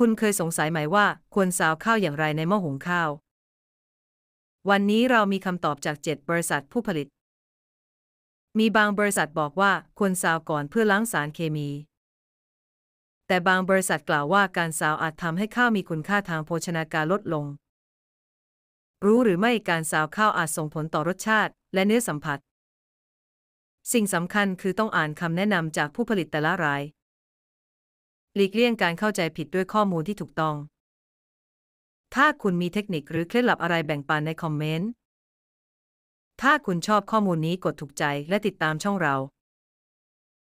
คุณเคยสงสัยไหมว่าควรซาวข้าวอย่างไรในหม้อหุงข้าว วันนี้เรามีคำตอบจาก7บริษัทผู้ผลิต มีบางบริษัทบอกว่าควรซาวก่อนเพื่อล้างสารเคมี แต่บางบริษัทกล่าวว่าการซาวอาจทำให้ข้าวมีคุณค่าทางโภชนาการลดลง รู้หรือไม่การซาวข้าวอาจส่งผลต่อรสชาติ และเนื้อสัมผัส สิ่งสำคัญคือต้องอ่านคำแนะนำจากผู้ผลิตแต่ละรายหลีกเลี่ยงการเข้าใจผิดด้วยข้อมูลที่ถูกต้อง ถ้าคุณมีเทคนิคหรือเคล็ดลับอะไรแบ่งปันในคอมเมนต์ ถ้าคุณชอบข้อมูลนี้กดถูกใจและติดตามช่องเรา